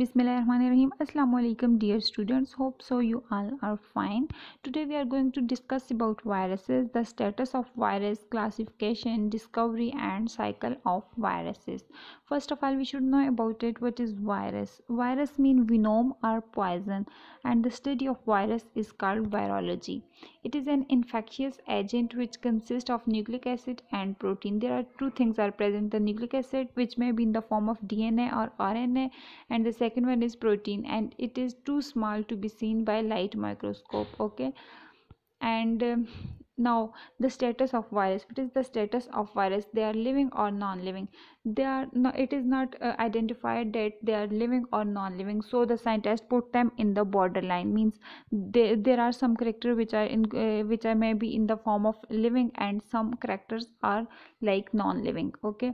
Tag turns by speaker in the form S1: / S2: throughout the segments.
S1: Bismillahirrahmanirrahim. Assalamu alaikum dear students. Hope so you all are fine. Today we are going to discuss about viruses, the status of virus, classification, discovery and cycle of viruses. First of all we should know about it what is virus. Virus mean venom or poison and the study of virus is called virology. It is an infectious agent which consists of nucleic acid and protein. There are two things are present the nucleic acid which may be in the form of DNA or RNA and the second one is protein and it is too small to be seen by light microscope okay and um, now the status of virus what is the status of virus they are living or non-living they are no it is not uh, identified that they are living or non-living so the scientists put them in the borderline means they, there are some characters which are in uh, which are maybe in the form of living and some characters are like non-living okay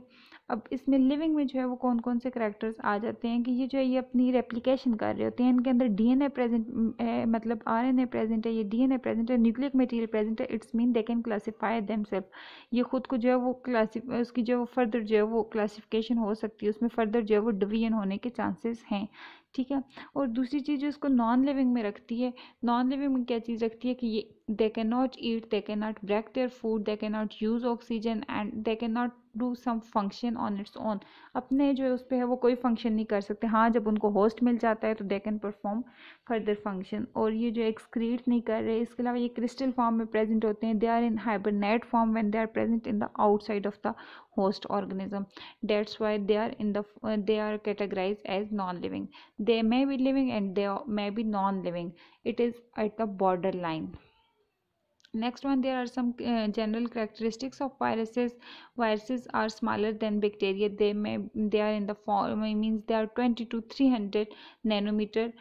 S1: अब इसमें living में जो है वो कौन कौन से characters आ जाते हैं कि ये जो है ये अपनी रेप्लिकेशन कर रहे होते हैं इनके अंदर ए प्रेजेंट है मतलब ए प्रेजेंट है ये ए प्रेजेंट है न्यूक्लिक मटीरियल प्रेजेंट है it's mean they can classify them self ये खुद को जो है वो क्लासीफ उसकी जो है वो फर्दर जो है वो क्लासीफिकेशन हो सकती है उसमें फर्दर जो है वो डिवीजन होने के चांसेस हैं ठीक है और दूसरी चीज़ जो इसको नॉन लिविंग में रखती है नॉन लिविंग में क्या चीज़ रखती है कि ये they can not eat they can not break their food they can not use oxygen and they can not do some function on its own अपने जो है उस पर है वो कोई फंक्शन नहीं कर सकते हाँ जब उनको होस्ट मिल जाता है तो they can perform further function और ये जो एक्सक्रीट नहीं कर रहे इसके अलावा ये क्रिस्टल फॉर्म में प्रेजेंट होते हैं they are in hibernate form when they are present in the outside of the host organism that's why they are in the they are categorize as non living They may be living and they may be non living. It is at the borderline next one there are some uh, general characteristics of viruses viruses are smaller than bacteria they may they are in the form means they are 20 to 300 nanometer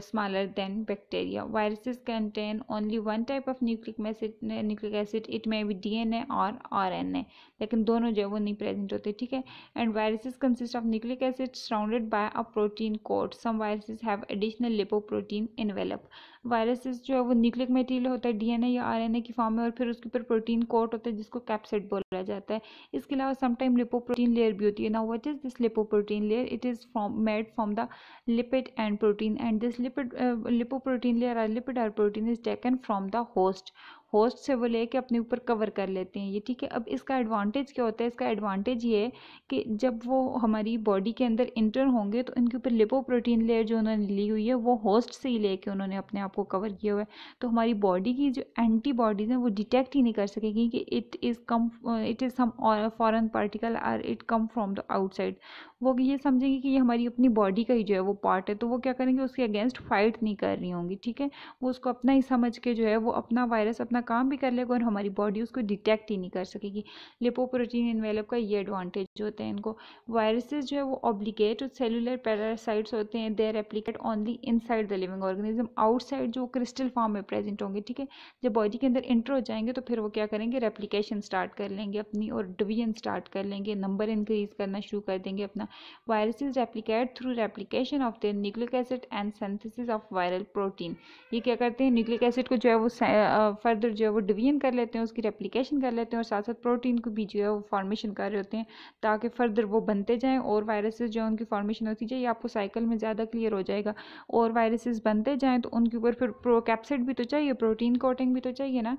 S1: smaller than bacteria. Viruses contain only one type of nucleic acid, nucleic acid. It may be DNA or RNA. lekin dono jo hai wo nahi present hote theek hai and viruses consist of nucleic acid surrounded by a protein coat some viruses have additional lipoprotein envelope viruses जो है वो nucleic material होता है DNA या RNA की form में और फिर उसके ऊपर प्रोटीन कोट होता है जिसको कैप्सिड बोला जाता है इसके अलावा समटाइम लिपोप्रोटीन लेयर भी होती है ना what is this lipoprotein layer it is from made from the lipid and protein and this lipid lipoprotein layer are lipid or protein is taken from the host host से वो लेके अपने ऊपर cover कर लेते हैं ये ठीक है अब इसका एडवांटेज क्या होता है इसका एडवांटेज ये है कि जब वो हमारी बॉडी के अंदर इंटर होंगे तो इनके ऊपर लिपो प्रोटीन लेयर जो उन्होंने ली हुई है वो होस्ट से ही लेके उन्होंने अपने आप को कवर किया हुआ है तो हमारी बॉडी की जो एंटीबॉडीज़ हैं वो डिटेक्ट ही नहीं कर सकेगी कि it is come it is some foreign particle or it come from the outside वो ये समझेंगे कि ये हमारी अपनी बॉडी का ही जो है वो पार्ट है तो वो क्या करेंगे उसके अगेंस्ट फाइट नहीं कर रही होंगी ठीक है वो उसको अपना ही समझ के जो है वो अपना वायरस अपना काम भी कर लेगा और हमारी बॉडी उसको डिटेक्ट ही नहीं कर सकेगी लिपोप्रोटीन इन्वेलप का ये एडवांटेज होता है इनको वायरसेज जो है वो ऑब्लिकेट और सेलुलर पैरासाइट्स होते हैं there replicate only in the living organism outside जो क्रिस्टल फॉर्म में प्रेजेंट होंगे ठीक है जब बॉडी के अंदर इंटर हो जाएंगे तो फिर वो क्या करेंगे रेप्लीकेशन स्टार्ट कर लेंगे अपनी और डिवीजन स्टार्ट कर लेंगे नंबर इंक्रीज करना शुरू कर देंगे अपना viruses replicate through replication of the nucleic acid and synthesis of viral protein ये क्या करते हैं न्यूक्लिक एसिड को जो है वो फर्दर अंदर जो है वो डिवीजन कर लेते हैं उसकी रेप्लिकेशन कर लेते हैं और साथ साथ प्रोटीन को भी जो है वो फॉर्मेशन कर रहे होते हैं ताकि फर्दर वो बनते जाएँ और वायरसेस जो है उनकी फॉर्मेशन होती जाए ये आपको साइकिल में ज़्यादा क्लियर हो जाएगा और वायरसेस बनते जाएँ तो उनके ऊपर फिर प्रोकैप्सिड भी तो चाहिए प्रोटीन कोटिंग भी तो चाहिए ना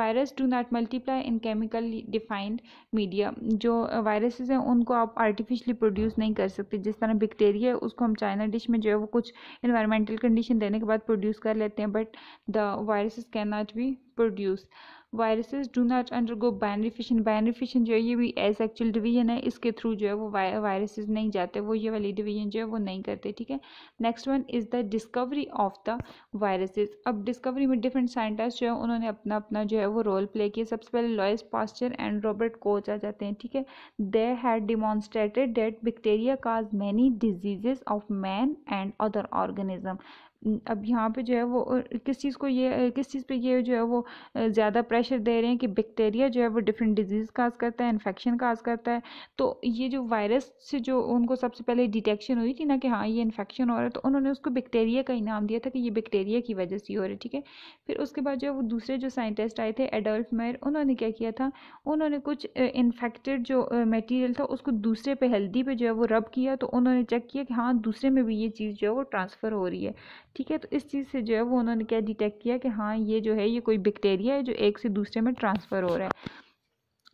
S1: virus do not multiply in chemical defined media जो वायरसेज हैं उनको आप आर्टिफिशली प्रोड्यूस नहीं कर सकते जिस तरह बैक्टीरिया है उसको हम चाइना डिश में जो है वो कुछ इन्वायरमेंटल कंडीशन देने के बाद प्रोड्यूस कर लेते हैं but the viruses can not be produce viruses do not undergo binary fission binary fission जो है ये भी एज एक्चुअल डिवीजन है इसके थ्रू जो है वो वायरसेस नहीं जाते वो ये वाली डिवीजन जो है वो नहीं करते ठीक है next one is the discovery of the viruses अब डिस्कवरी में डिफरेंट साइंटिस्ट जो है उन्होंने अपना अपना जो है वो रोल प्ले किया सबसे पहले Louis Pasteur and Robert Koch आ जाते हैं ठीक है they had demonstrated that bacteria cause many diseases of man and other organism अब यहाँ पे जो है वो किस चीज़ को ये किस चीज़ पे ये जो है वो ज़्यादा प्रेशर दे रहे हैं कि बैक्टीरिया जो है वो डिफरेंट डिजीज़ काज करता है इन्फेक्शन काज करता है तो ये जो वायरस से जो उनको सबसे पहले डिटेक्शन हुई थी ना कि हाँ ये इन्फेक्शन हो रहा है तो उन्होंने उसको बैक्टीरिया का ही नाम दिया था कि ये बैक्टीरिया की वजह से हो रहा है ठीक है फिर उसके बाद जो है वो दूसरे जो साइंटिस्ट आए थे एडल्ट मेयर उन्होंने क्या किया था उन्होंने कुछ इन्फेक्टेड जो मटीरियल था उसको दूसरे पे हेल्दी पे जो है वो रब किया तो उन्होंने चेक किया कि हाँ दूसरे में भी ये चीज़ जो है वो ट्रांसफ़र हो रही है ठीक है तो इस चीज़ से जो है वो उन्होंने क्या डिटेक्ट किया कि हाँ ये जो है ये कोई बैक्टीरिया है जो एक से दूसरे में ट्रांसफ़र हो रहा है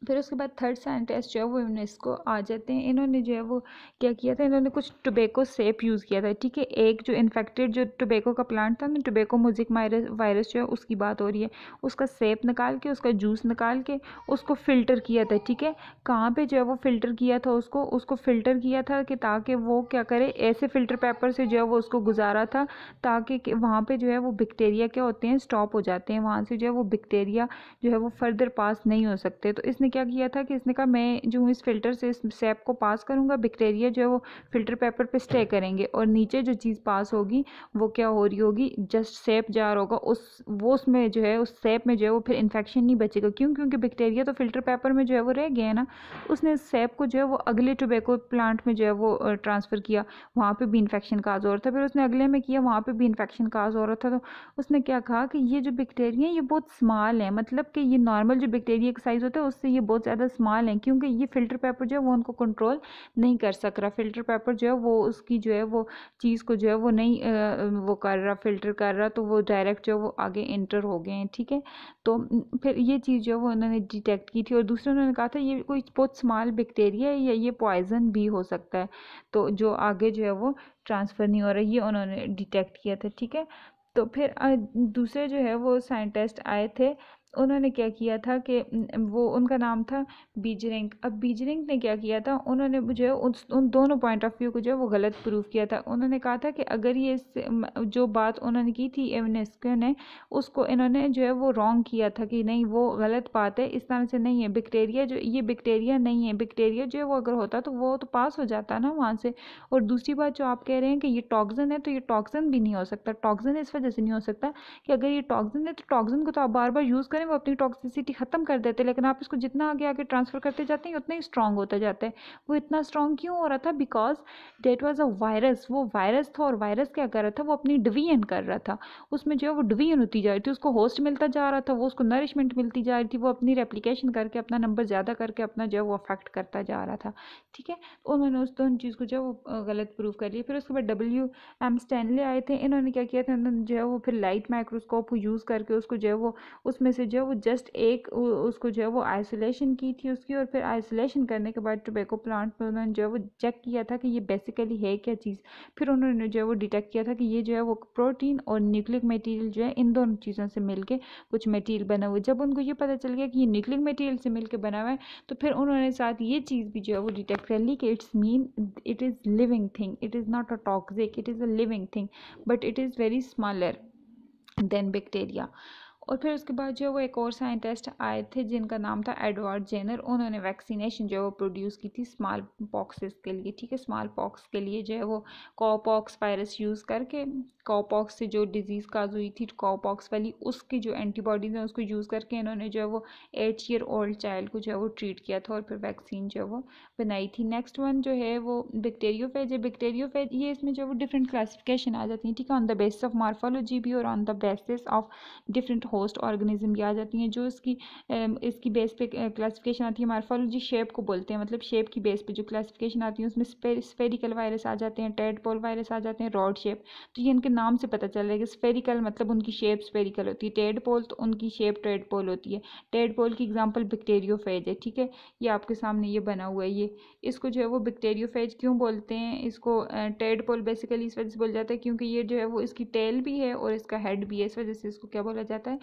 S1: फिर उसके बाद थर्ड साइंटिस्ट जो है वो यूनेस्को आ जाते हैं इन्होंने जो है वो क्या किया था इन्होंने कुछ टुबेको सेप यूज़ किया था ठीक है एक जो इन्फेक्टेड जो टोबेको का प्लांट था ना टोबैको म्यूजिक वायरस जो है उसकी बात हो रही है उसका सेप निकाल के उसका जूस निकाल के उसको फ़िल्टर किया था ठीक है कहाँ पर जो है वो फ़िल्टर किया था उसको उसको फ़िल्टर किया था कि ताकि वो क्या करे ऐसे फ़िल्टर पेपर से जो है वो उसको गुजारा था ताकि वहाँ पर जो है वो बैक्टीरिया क्या होते हैं स्टॉप हो जाते हैं वहाँ से जो है वो बैक्टीरिया जो है वो फर्दर पास नहीं हो सकते तो इसने क्या किया था कि इसने कहा मैं जो हूँ इस फिल्टर से इस सेप को पास करूँगा बैक्टेरिया जो है वो फिल्टर पेपर पे स्टे करेंगे और नीचे जो चीज़ पास होगी वो क्या हो रही होगी जस्ट सेप जा रहा होगा उस वो उसमें जो है उस सेप में जो है वो फिर इन्फेक्शन नहीं बचेगा क्यों क्योंकि बैक्टीरिया तो फिल्टर पेपर में जो है वो रह गया है ना उसने उस सेप को जो है वो अगले टोबैको प्लांट में जो है वो ट्रांसफ़र किया वहाँ पर भी इन्फेक्शन का हो रहा था फिर उसने अगले में किया वहाँ पर भी इन्फेक्शन का हो रहा था तो उसने क्या कहा कि ये जो बैक्टीरिया ये बहुत स्मॉल है मतलब कि ये नॉर्मल जो बैक्टीरिया का साइज़ होता है उससे ये बहुत ज़्यादा स्मॉल हैं क्योंकि ये फ़िल्टर पेपर जो है वो उनको कंट्रोल नहीं कर सक रहा फ़िल्टर पेपर जो है वो उसकी जो है वो चीज़ को जो है वो नहीं वो कर रहा फ़िल्टर कर रहा तो वो डायरेक्ट जो है वो आगे इंटर हो गए हैं ठीक है तो फिर ये चीज़ जो है वो उन्होंने डिटेक्ट की थी और दूसरे उन्होंने कहा था ये कोई बहुत स्मॉल बैक्टेरिया है या ये पॉइजन भी हो सकता है तो जो आगे जो है वो ट्रांसफ़र नहीं हो रहा ये उन्होंने डिटेक्ट किया था ठीक है तो फिर दूसरे जो है वो साइंटिस्ट आए थे उन्होंने क्या किया था कि वो उनका नाम था बीजरिंग अब बीजरिंग ने क्या किया था उन्होंने जो है उन दोनों पॉइंट ऑफ व्यू को जो है वो गलत प्रूव किया था उन्होंने कहा था कि अगर ये जो बात उन्होंने की थी एवनेस्को ने उसको इन्होंने जो है वो रॉन्ग किया था कि नहीं वो गलत बात है इस तरह से नहीं है बैक्टेरिया जो ये बैक्टेरिया नहीं है बैक्टेरिया जो है वो अगर होता तो वो तो पास हो जाता ना वहाँ से और दूसरी बात जो आप कह रहे हैं कि ये टॉक्जन है तो ये टॉक्जन भी नहीं हो सकता टॉक्जन इस वजह से नहीं हो सकता कि अगर ये टॉक्जन है तो टॉक्जन को तो आप बार बार यूज़ करें हैं वो अपनी टॉक्सिसिटी ख़त्म कर देते हैं लेकिन आप इसको जितना आगे आगे ट्रांसफ़र करते जाते हैं उतना ही स्ट्रॉन्ग होता जाता है वो इतना स्ट्रॉन्ग क्यों हो रहा था because that was a virus वो वायरस था और वायरस क्या कर रहा था वो अपनी डिवीजन कर रहा था उसमें जो है वो डिवीजन होती जा रही थी उसको होस्ट मिलता जा रहा था वो उसको नरिशमेंट मिलती जा रही थी वो अपनी रेप्लीकेशन करके अपना नंबर ज़्यादा करके अपना जो है वो अफेक्ट करता जा रहा था ठीक है उन्होंने उस दोनों चीज़ को जो है वो गलत प्रूव कर लिया फिर उसके बाद डब्ल्यू एम स्टैनले आए थे इन्होंने क्या किया था इन्होंने जो है वो फिर लाइट माइक्रोस्कोप यूज़ करके उसको जो है वो उसमें से जो है वो जस्ट एक उसको जो है वो आइसोलेशन की थी उसकी और फिर आइसोलेशन करने के बाद टोबैको प्लांट में उन्होंने जो है वो चेक किया था कि ये बेसिकली है क्या चीज़ फिर उन्होंने जो है वो डिटेक्ट किया था कि ये जो है वो प्रोटीन और न्यूक्लिक मटीरियल जो है इन दोनों चीज़ों से मिल कुछ मटीरियल बना हुआ जब उनको ये पता चल गया कि ये न्यूक्लिक मटीरियल से मिल बना हुआ है तो फिर उन्होंने साथ ये चीज़ भी जो है वो डिटेक्ट कर ली कि it's mean it is living thing it is not a toxic it is a living thing but it is very smaller than bacteria और फिर उसके बाद जो है वो एक और साइंटिस्ट आए थे जिनका नाम था एडवर्ड जेनर उन्होंने वैक्सीनेशन जो है वो प्रोड्यूस की थी स्मॉल पॉक्सेस के लिए ठीक है स्मॉल पॉक्स के लिए जो है वो कॉपॉक्स वायरस यूज़ करके कॉपॉक्स से जो डिजीज़ काज हुई थी कॉपॉक्स वाली उसकी जो एंटीबॉडीज़ हैं उसको यूज़ करके इन्होंने जो है वो एट ईयर ओल्ड चाइल्ड को जो है वो ट्रीट किया था और फिर वैक्सीन जो है वो बनाई थी नेक्स्ट वन जो है वो बैक्टेरियो फैज है बैक्टेरियो फैज ये इसमें जो है वो डिफरेंट क्लासिफिकेशन आ जाती है ठीक है on the basis of morphology भी और on the basis of different host organism की आ जाती हैं जो इसकी इसकी बेस पे क्लासिफिकेशन आती है मार्फोलॉजी शेप को बोलते हैं मतलब शेप की बेस पे जो क्लासिफिकेशन आती है उसमें स्फेरिकल वायरस आ जाते हैं टेडपोल वायरस आ जाते हैं रॉड शेप तो ये इनके नाम से पता चल रहा है कि स्फेरिकल मतलब उनकी शेप स्फेरिकल होती है टेडपोल तो उनकी शेप टेडपोल होती है टेडपोल की एग्जाम्पल बैक्टेरियोफेज है ठीक है ये आपके सामने ये बना हुआ है ये इसको जो है वो बैक्टेरियोफेज क्यों बोलते हैं इसको टेडपोल बेसिकली इस वजह से बोला जाता है क्योंकि ये जो है वो इसकी टेल भी है और इसका हेड भी है इस वजह से इसको क्या बोला जाता है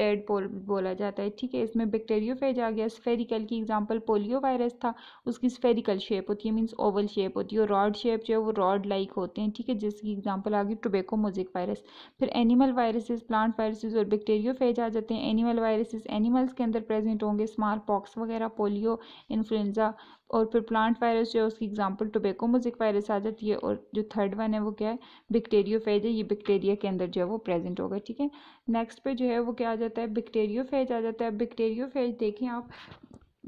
S1: टेड पोल बोला जाता है ठीक है इसमें बैक्टेरियोफेज आ गया स्फेरिकल की एग्जांपल पोलियो वायरस था उसकी स्फेरिकल शेप होती है मींस ओवल शेप होती है और रॉड शेप जो है वो रॉड लाइक होते हैं ठीक है जिसकी एग्जांपल आ गई टोबेको मोजिक वायरस फिर एनिमल वायरसेस प्लांट वायरसेज और बैक्टेरियोफेज आ जाते हैं एनिमल वायरसेज एनिमल्स के अंदर प्रेजेंट होंगे स्मार पॉक्स वगैरह पोलियो इन्फ्लुएंजा और फिर प्लांट वायरस जो है उसकी एग्जाम्पल टोबेको मोजिक वायरस आ जाती है और जो थर्ड वन है वो क्या है बैक्टेरियोफेज है ये बैक्टेरिया के अंदर जो है वो प्रेजेंट होगा ठीक है नेक्स्ट पे जो है वो क्या आ जाता है जाता है बैक्टेरियोफेज आ जाता है बैक्टेरियोफेज देखें आप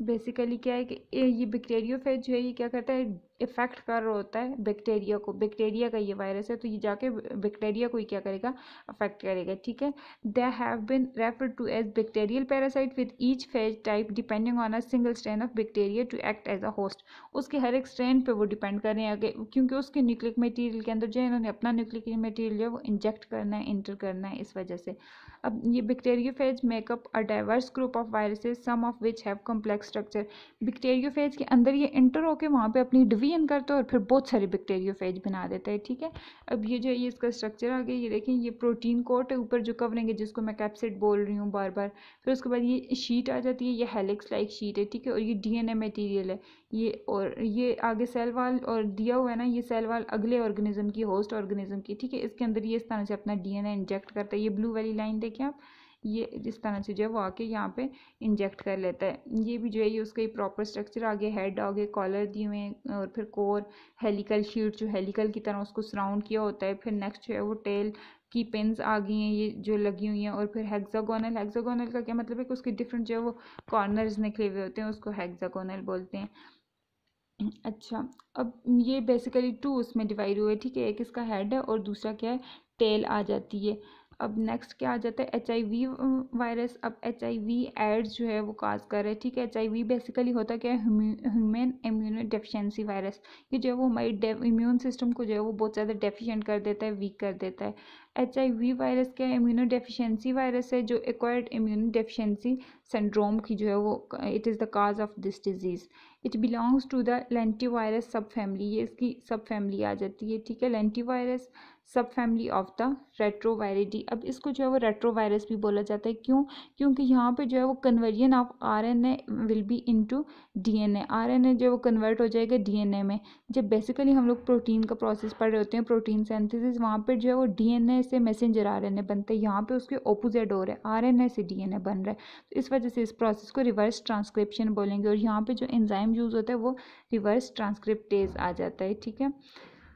S1: बेसिकली क्या है कि ये बैक्टेरियोफेज जो है ये क्या करता है इफ़ेक्ट कर रहा होता है बैक्टीरिया को बैक्टीरिया का ये वायरस है तो ये जाके बैक्टीरिया को ही क्या करेगा अफेक्ट करेगा ठीक है they have been refer to as bacterial parasite with each phage type depending on a single strain of bacteria to act as a host उसके हर एक स्ट्रेन पर वो डिपेंड कर रहे हैं आगे क्योंकि उसके न्यूक्लिक मटीरियल के अंदर जो है इन्होंने अपना न्यूक्लिक मटीरियल जो है वो इंजेक्ट करना है इंटर करना है इस वजह से अब ये bacteriophage make up a diverse group of viruses some of which have complex structure bacteriophage के अंदर ये इंटर होकर वहाँ पे अपनी डिवी विलीन करते हैं और फिर बहुत सारे बैक्टेरियोफेज बना देता है ठीक है अब ये जो है ये इसका स्ट्रक्चर आ गया ये देखें ये प्रोटीन कोट है ऊपर जो कवरिंग है जिसको मैं कैप्सिड बोल रही हूँ बार बार फिर उसके बाद ये शीट आ जाती है ये हेलिक्स लाइक शीट है ठीक है और ये डी मटेरियल है ये और ये आगे सेल वाल और दिया हुआ है ना ये सेल वाल अगले ऑर्गेनिज्म की होस्ट ऑर्गेनिज्म की ठीक है इसके अंदर ये इस तरह से अपना डी इंजेक्ट करता है ये ब्लू वाली लाइन देखें आप ये जिस तरह से जो है वो आके यहाँ पे इंजेक्ट कर लेता है ये भी जो है ये उसका प्रॉपर स्ट्रक्चर आगे हेड आगे कॉलर दिए हुए हैं और फिर कोर हेलिकल शीट जो हेलिकल की तरह उसको सराउंड किया होता है फिर नेक्स्ट जो है वो टेल की पेंस आ गई हैं ये जो लगी हुई हैं और फिर हेक्सागोनल हेक्सागोनल का क्या मतलब है कि उसके डिफरेंट जो है वो कॉर्नर्स निकले हुए होते हैं उसको हेक्सागोनल बोलते हैं अच्छा अब ये बेसिकली टू उसमें डिवाइड हुए ठीक है एक इसका हेड है और दूसरा क्या है टेल आ जाती है अब नेक्स्ट क्या आ जाता है एच वायरस अब एच एड्स जो है वो काज कर रहे हैं ठीक है एच बेसिकली होता क्या है ह्यूमन इम्यूनो डेफिशेंसी वायरस ये जो है वो हमारी इम्यून सिस्टम को जो है वो बहुत ज़्यादा डेफिशेंट कर देता है वीक कर देता है एच वायरस क्या है इम्यूनो डेफिशेंसी वायरस है जो एक्वायर्ड इम्यूनो डेफिशेंसी सिंड्रोम की जो है वो it is the cause of this disease it belongs to the lenti virus sub family ये इसकी सब फैमिली आ जाती है ठीक है lenti virus sub family of the retroviridae अब इसको जो है वो रेट्रोवायरस भी बोला जाता है क्यों क्योंकि यहाँ पे जो है वो conversion of R N A will be into DNA RNA जो है वो कन्वर्ट हो जाएगा डीएनए में जब बेसिकली हम लोग प्रोटीन का प्रोसेस पढ़ रहे होते हैं प्रोटीन सेंथेसिस वहाँ पर जो है वो ए से मैसेंजर ए बनता है यहाँ पर उसके ओपोजिट हो आर एन ए से ए बन रहा है तो इस वजह से इस प्रोसेस को रिवर्स ट्रांसक्रिप्शन बोलेंगे और यहाँ पर जो एंजाइम यूज़ होता है वो रिवर्स ट्रांसक्रिप्टेज आ जाता है ठीक है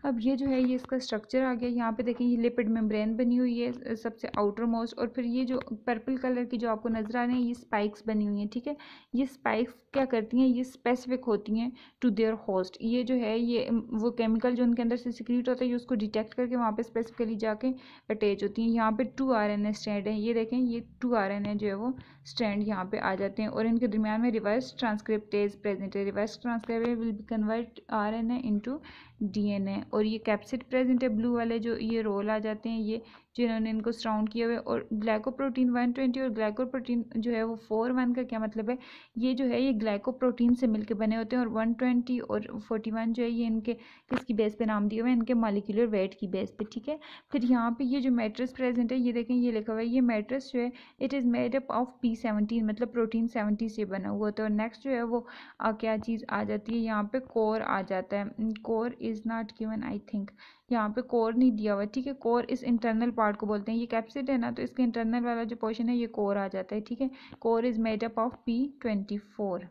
S1: अब ये जो है ये इसका स्ट्रक्चर आ गया यहाँ पे देखें ये लिपिड मेम्ब्रेन बनी हुई है सबसे आउटर मोस्ट और फिर ये जो पर्पल कलर की जो आपको नज़र आ रहे हैं ये स्पाइक्स बनी हुई हैं ठीक है ये स्पाइक्स क्या करती हैं ये स्पेसिफिक होती हैं टू देयर होस्ट ये जो है ये वो केमिकल जो उनके अंदर से सिक्रीट होता है ये उसको डिटेक्ट करके वहाँ पर स्पेसिफिकली जाके अटैच होती हैं यहाँ पर two R N A stand है ये देखें ये टू आर एन ए जो है वो स्टैंड यहाँ पर आ जाते हैं और इनके दरमियान में रिवर्स ट्रांसक्रिप्टेज प्रेजेंट है reverse transcriptase will be convert R N A into DNA और ये कैप्सिड प्रेजेंट है ब्लू वाले जो ये रोल आ जाते हैं ये जिन्होंने इनको सराउंड किया हुआ है और ग्लाइकोप्रोटीन 120 और ग्लाइकोप्रोटीन जो है वो फोर वन का क्या मतलब है ये जो है ये ग्लाइकोप्रोटीन से मिलकर बने होते हैं और 120 और 41 जो है ये इनके किसकी बेस पे नाम दिए हुए हैं इनके मालिकुलर वेट की बेस पे ठीक है फिर यहाँ पे ये जो मेट्रस प्रेजेंट है ये देखें ये लिखा हुआ है ये मेट्रस जो है it is made up of P seventeen मतलब प्रोटीन सेवनटी से बना हुआ होता है और नेक्स्ट जो है वो आ, क्या चीज़ आ जाती है यहाँ पर कोर आ जाता है core is not given I think यहाँ पे कोर नहीं दिया हुआ ठीक है कोर इस इंटरनल पार्ट को बोलते हैं ये कैप्सिड है ना तो इसके इंटरनल वाला जो पोर्शन है ये कोर आ जाता है ठीक है core is made up of P twenty four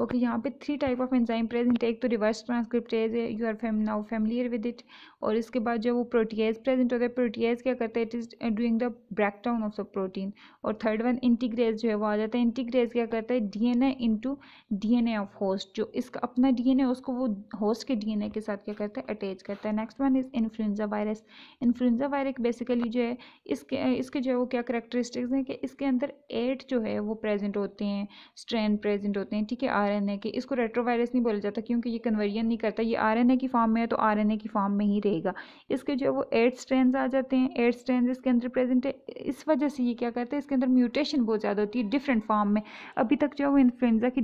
S1: okay यहाँ पे three type of enzyme present है एक तो रिवर्स ट्रांसक्रिप्टेज है you are fam now familiar with it और इसके बाद जो वो प्रोटीज प्रेजेंट होता है प्रोटीज क्या करता है it is doing the break down of the protein और थर्ड वन इंटीग्रेज जो है वो आ जाता है इंटीग्रेज क्या करता है D N A into D N A of host जो इसका अपना डी एन ए उसको वो होस्ट के डी एन ए के साथ क्या करता है अटैच करता है next one is influenza virus influenza virus basically जो है इसके uh, इसके जो है वो क्या करेक्टरिस्टिक्स हैं कि इसके अंदर एट जो है वो प्रेजेंट होते हैं स्ट्रेन प्रेजेंट होते हैं ठीक है आरएनए के इसको रेट्रोवायरस नहीं बोला जाता क्योंकि ये कन्वर्जन नहीं करता ये आरएनए की फॉर्म में है तो आरएनए की फॉर्म में ही रहेगा इसके जो वो एड स्ट्रेंस आ जाते हैं एड स्ट्रेंस इसके अंदर प्रेजेंट है इस वजह से ये क्या करते हैं इसके अंदर म्यूटेशन बहुत ज़्यादा होती है डिफरेंट फॉर्म में अभी तक जो है वो इन्फ्लुएंजा की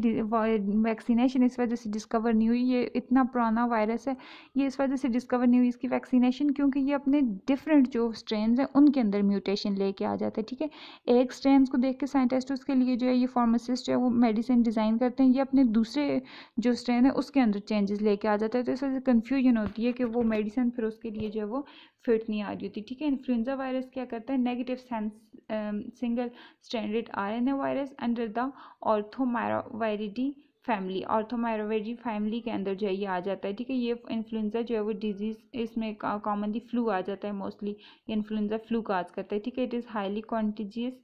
S1: वैक्सीनेशन इस वजह से डिस्कवर नहीं हुई ये इतना पुराना वायरस है ये इस वजह से डिस्कवर नहीं हुई इसकी वैक्सीनेशन क्योंकि ये अपने डिफरेंट जो स्ट्रेंस हैं उनके अंदर म्यूटेशन लेके आ जाते हैं ठीक है एक स्ट्रेंस को देख के साइंटिस्ट उसके लिए जो है ये फार्मासिस्ट जो है वो मेडिसिन डिज़ाइन करते हैं या अपने दूसरे जो स्ट्रेन है उसके अंदर चेंजेस लेके आ जाता है तो इस वजह से कन्फ्यूजन होती है कि वो मेडिसिन फिर उसके लिए जो है वो फिट नहीं आ रही होती ठीक है इन्फ्लुंजा वायरस क्या करता है negative sense single standard R N A virus under the orthomyxoviridae family orthomyxoviridae family के अंदर जो है ये आ जाता है ठीक है ये इन्फ्लुएंजा जो है वो डिजीज़ इसमें कॉमनली फ्लू uh, आ जाता है मोस्टली ये इन्फ्लुएंजा फ्लू काज करता है ठीक है it is highly contagious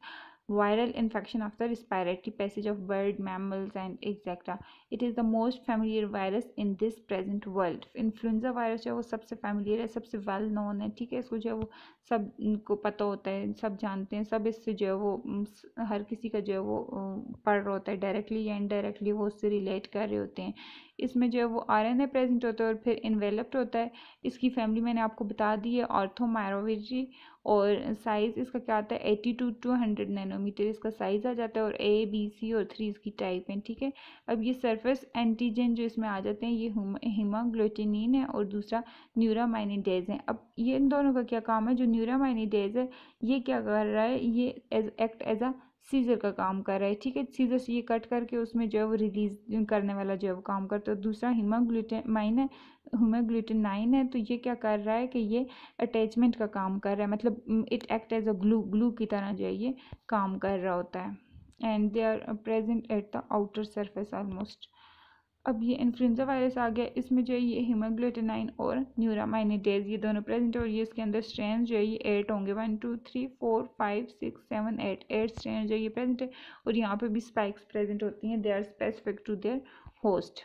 S1: viral infection of the respiratory passage of bird mammals and etc it is the most familiar virus in this present world influenza virus जो है वो सबसे familiar है सबसे वेल नोन है ठीक है इसको जो है वो सब को पता होता है सब जानते हैं सब इससे जो है वो हर किसी का जो है वो पढ़ रहा होता है डायरेक्टली या इनडायरेक्टली वो उससे रिलेट कर रहे होते हैं इसमें जो है वो आर एन ए प्रेजेंट होता है और फिर इन्वेलप्ड होता है इसकी फैमिली मैंने आपको बता दी है ऑर्थोमायरोवेजी और साइज़ इसका क्या आता है eighty to two hundred nanometer इसका साइज़ आ जाता है और ए बी सी और थ्री इसकी टाइप है ठीक है अब ये सरफेस एंटीजन जो इसमें आ जाते हैं ये हिमाग्लोटिनिन है और दूसरा न्यूरामाइनिडेज है अब ये इन दोनों का क्या काम है जो न्यूरामाइनिडेज है ये क्या कर रहा है ये एक्ट एज अ सीजर का काम कर रहा है ठीक है सीजर से ये कट करके उसमें जो है वो रिलीज करने वाला जो है वो काम करता है दूसरा माइन है नाइन है तो ये क्या कर रहा है कि ये अटैचमेंट का काम कर रहा है मतलब it act as a glue glue की तरह जो है ये काम कर रहा होता है and they are present at the outer surface almost अब ये इन्फ्लुंजा वायरस आ गया इसमें जो है ये हीमोग्लोटिनाइन और न्यूरामाइनिटेज ये दोनों प्रेजेंट है और ये इसके अंदर स्ट्रेन जो है ये एट होंगे one two three four five six seven eight eight strain जो है ये प्रेजेंट है और यहाँ पे भी स्पाइक्स प्रेजेंट होती हैं they are specific to their host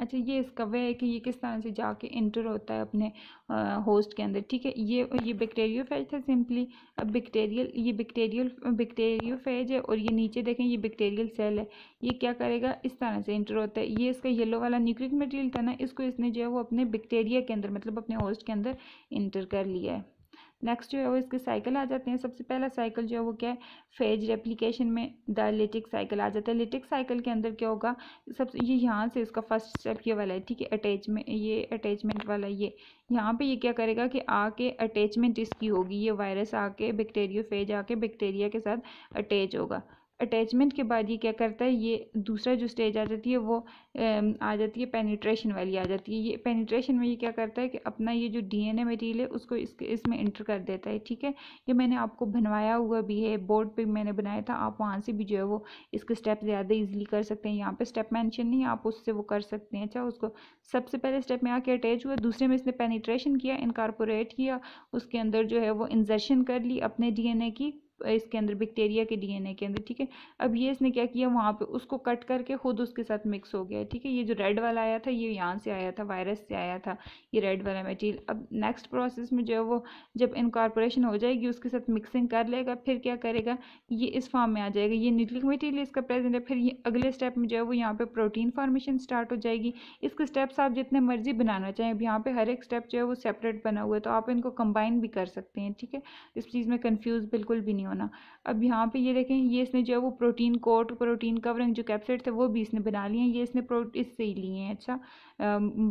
S1: अच्छा ये इसका वे है कि ये किस तरह से जाके इंटर होता है अपने आ, होस्ट के अंदर ठीक है ये ये बैक्टेरियोफेज था सिंपली अब बैक्टेरियल ये बैक्टेरियल बैक्टेरियोफेज है और ये नीचे देखें ये बैक्टेरियल सेल है ये क्या करेगा इस तरह से इंटर होता है ये इसका येलो वाला न्यूक्लिक मटेरियल था ना इसको इसने जो है वो अपने बैक्टेरिया के अंदर मतलब अपने होस्ट के अंदर इंटर कर लिया है नेक्स्ट जो है वो इसके साइकिल आ जाते हैं सबसे पहला साइकिल जो है वो क्या है फेज रेप्लीकेशन में द लिटिक साइकिल आ जाता है लिटिक साइकिल के अंदर क्या होगा सबसे ये यहाँ से इसका फर्स्ट स्टेप ये वाला है ठीक है अटैचमेंट ये अटैचमेंट वाला ये यहाँ पे ये क्या करेगा कि आके अटैचमेंट इसकी होगी ये वायरस आके बैक्टेरियो फेज आके बैक्टेरिया के साथ अटैच होगा अटैचमेंट के बाद ये क्या करता है ये दूसरा जो स्टेज आ जाती है वो आ जाती है पेनिट्रेशन वाली आ जाती है ये पेनिट्रेशन में ये क्या करता है कि अपना ये जो डीएनए मटेरियल है उसको इसके इसमें इंटर कर देता है ठीक है ये मैंने आपको बनवाया हुआ भी है बोर्ड पे मैंने बनाया था आप वहाँ से भी जो है वो इसके स्टेप ज़्यादा ईजिली कर सकते हैं यहाँ पर स्टेप मैंशन नहीं आप उससे वो कर सकते हैं अच्छा उसको सबसे पहले स्टेप में आके अटैच हुआ दूसरे में इसने पेनिट्रेशन किया इनकारपोरेट किया उसके अंदर जो है वो इंजर्शन कर ली अपने डी की इसके अंदर बैक्टीरिया के डीएनए के अंदर ठीक है अब ये इसने क्या किया वहाँ पे उसको कट करके खुद उसके साथ मिक्स हो गया ठीक है ये जो रेड वाला आया था ये यहाँ से आया था वायरस से आया था ये रेड वाला मटीरियल अब नेक्स्ट प्रोसेस में जो है वो जब इनकॉर्पोरेशन हो जाएगी उसके साथ मिक्सिंग कर लेगा फिर क्या करेगा ये इस फॉर्म में आ जाएगा ये न्यूक्लिक मटीरियल इसका प्रेजेंट है फिर ये अगले स्टेप में जो है वो यहाँ पर प्रोटीन फॉर्मेशन स्टार्ट हो जाएगी इसके स्टेप्स आप जितने मर्जी बनाना चाहें अब यहाँ पर हर एक स्टेप जो है वो सेपरेट बना हुआ है तो आप इनको कंबाइन भी कर सकते हैं ठीक है इस चीज़ में कन्फ्यूज़ बिल्कुल भी नहीं होना अब यहाँ पे ये देखें ये इसने जो है वो प्रोटीन कोट प्रोटीन कवरिंग जो कैप्सिड थे वो भी इसने बना लिए हैं ये इसने प्रो इससे ही लिए हैं अच्छा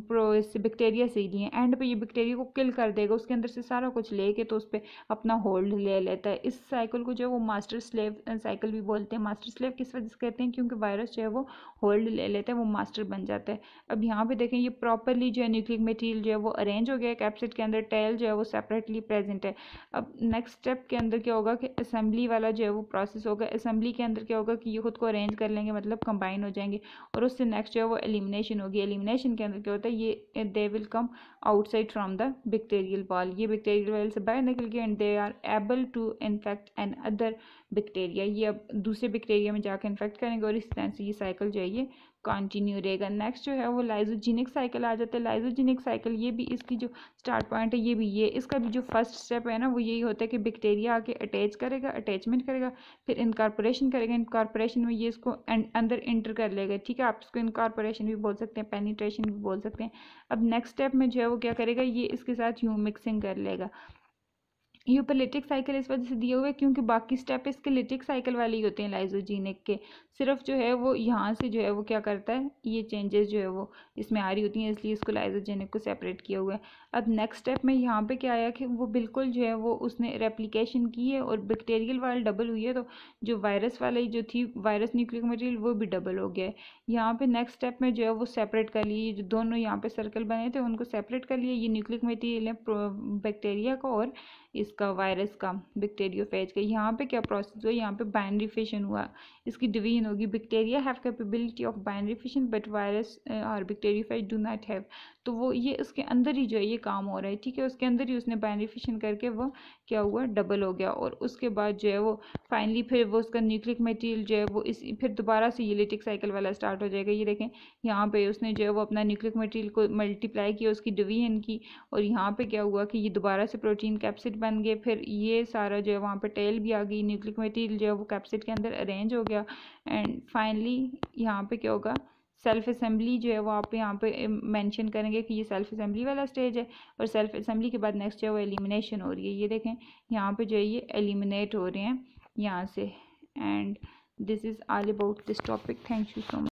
S1: प्रो इस बैक्टीरिया से ही लिए हैं एंड पे ये बैक्टीरिया को किल कर देगा उसके अंदर से सारा कुछ ले के तो उस पर अपना होल्ड ले लेता है इस साइकिल को जो है वो मास्टर स्लेव साइकिल भी बोलते हैं मास्टर स्लेव किस वजह से कहते हैं क्योंकि वायरस जो है वो होल्ड ले लेता है वो मास्टर बन जाता है अब यहाँ पर देखें ये प्रॉपरली जो है न्यूक्लिक मटीरियल जो है वो अरेंज हो गया है के अंदर टेल जो है वो सेपरेटली प्रेजेंट है अब नेक्स्ट स्टेप के अंदर क्या होगा कि असेंबली वाला जो है वो प्रोसेस होगा असेंबली के अंदर क्या होगा कि ये खुद को अरेंज कर लेंगे मतलब कंबाइन हो जाएंगे और उससे नेक्स्ट जो है वो एलिमिनेशन होगी एलिमिनेशन के अंदर क्या होता है ये they will come outside from the bacterial wall ये बैक्टेरियल वॉल से बाहर निकल गए and they are able to infect another bacteria ये अब दूसरे बैक्टीरिया में जाकर इन्फेक्ट करेंगे और इस तरह से ये साइकिल जो है ये कंटिन्यू रहेगा नेक्स्ट जो है वो लाइजोजिनिक साइकिल आ जाता है लाइजोजिनिक साइकिल ये भी इसकी जो स्टार्ट पॉइंट है ये भी ये इसका भी जो फर्स्ट स्टेप है ना वो यही होता है कि बैक्टीरिया आके अटैच करेगा अटैचमेंट करेगा फिर इनकारपोरेशन करेगा इनकॉर्पोरेशन में ये इसको अंदर इंटर कर लेगा ठीक है आप इसको इनकॉर्पोरेशन भी बोल सकते हैं पेनिट्रेशन भी बोल सकते हैं अब नेक्स्ट स्टेप में जो है वो क्या करेगा ये इसके साथ मिक्सिंग कर लेगा यू पर लेटिक साइकिल इस वजह से दिए हुए क्योंकि बाकी स्टेप इसके लिटिक साइकिल वाले ही होते हैं लाइजोजीनिक के सिर्फ जो है वो यहाँ से जो है वो क्या करता है ये चेंजेस जो है वो इसमें आ रही होती हैं इसलिए इसको लाइजोजेनिक को सेपरेट किया हुआ है अब नेक्स्ट स्टेप में यहाँ पे क्या आया कि वो बिल्कुल जो है वो उसने रेप्लीकेशन की है और बैक्टेरियल वाल डबल हुई है तो जो वायरस वाली जो थी वायरस न्यूक्लिक मटीरियल वो भी डबल हो गया है यहाँ पर नेक्स्ट स्टेप में जो है वो सेपरेट कर लिए जो दोनों यहाँ पर सर्कल बने थे उनको सेपरेट कर लिए ये न्यूक्लिक मटीरियल है बैक्टेरिया का और इसका वायरस का बैक्टीरियोफेज का यहाँ पे क्या प्रोसेस हुआ यहाँ पे बाइनरी फिशन हुआ इसकी डिवीजन होगी bacteria have capability of binary fission but virus और बैक्टीरियोफेज डू नॉट हैव तो वो ये उसके अंदर ही जो है ये काम हो रहा है ठीक है उसके अंदर ही उसने बाइनिफिशन करके वो क्या हुआ डबल हो गया और उसके बाद जो है वो फाइनली फिर वो उसका न्यूक्लिक मटेरियल जो है वो इस फिर दोबारा से यूलिटिक साइकिल वाला स्टार्ट हो जाएगा ये देखें यहाँ पे उसने जो है वो अपना न्यूक्लिक मटेरियल को मल्टीप्लाई किया उसकी डिवीजन की और यहाँ पे क्या हुआ कि ये दोबारा से प्रोटीन कैप्सिड बन गए फिर ये सारा जो है वहाँ पर टेल भी आ गई न्यूक्लिक मटीरियल जो है वो कैप्सिड के अंदर अरेंज हो गया एंड फाइनली यहाँ पर क्या होगा सेल्फ असम्बली जो है वो आप यहाँ पे मेंशन करेंगे कि ये सेल्फ असम्बली वाला स्टेज है और सेल्फ असम्बली के बाद नेक्स्ट जो है वो एलिमिनेशन हो रही है ये देखें यहाँ पे जो है ये एलिमिनेट हो रहे हैं यहाँ से and this is all about this topic thank you so much